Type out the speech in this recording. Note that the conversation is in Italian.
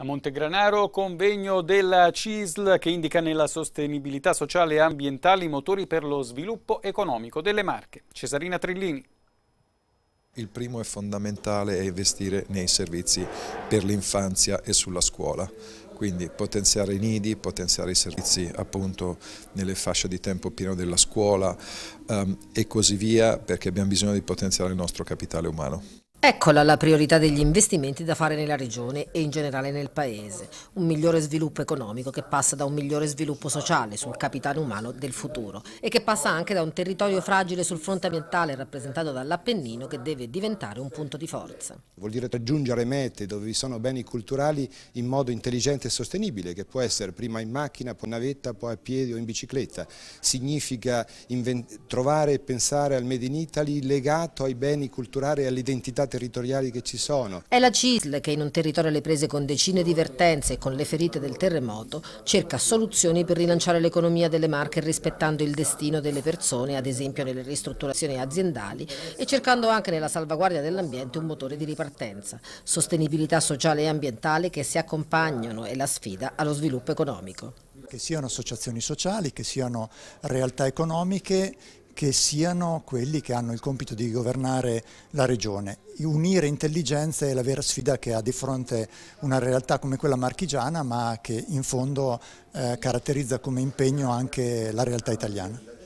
A Montegranaro convegno della CISL che indica nella sostenibilità sociale e ambientale i motori per lo sviluppo economico delle marche. Cesarina Trillini. Il primo e fondamentale è investire nei servizi per l'infanzia e sulla scuola quindi potenziare i nidi, potenziare i servizi appunto nelle fasce di tempo pieno della scuola um, e così via perché abbiamo bisogno di potenziare il nostro capitale umano. Eccola la priorità degli investimenti da fare nella regione e in generale nel Paese. Un migliore sviluppo economico che passa da un migliore sviluppo sociale sul capitale umano del futuro e che passa anche da un territorio fragile sul fronte ambientale rappresentato dall'Appennino che deve diventare un punto di forza. Vuol dire raggiungere mete dove vi sono beni culturali in modo intelligente e sostenibile che può essere prima in macchina, poi in navetta, poi a piedi o in bicicletta. Significa trovare e pensare al Made in Italy legato ai beni culturali e all'identità territoriali che ci sono. È la CISL che in un territorio alle prese con decine di vertenze e con le ferite del terremoto cerca soluzioni per rilanciare l'economia delle Marche rispettando il destino delle persone, ad esempio nelle ristrutturazioni aziendali e cercando anche nella salvaguardia dell'ambiente un motore di ripartenza. Sostenibilità sociale e ambientale che si accompagnano è la sfida allo sviluppo economico. Che siano associazioni sociali, che siano realtà economiche che siano quelli che hanno il compito di governare la regione. Unire intelligenze è la vera sfida che ha di fronte una realtà come quella marchigiana, ma che in fondo eh, caratterizza come impegno anche la realtà italiana.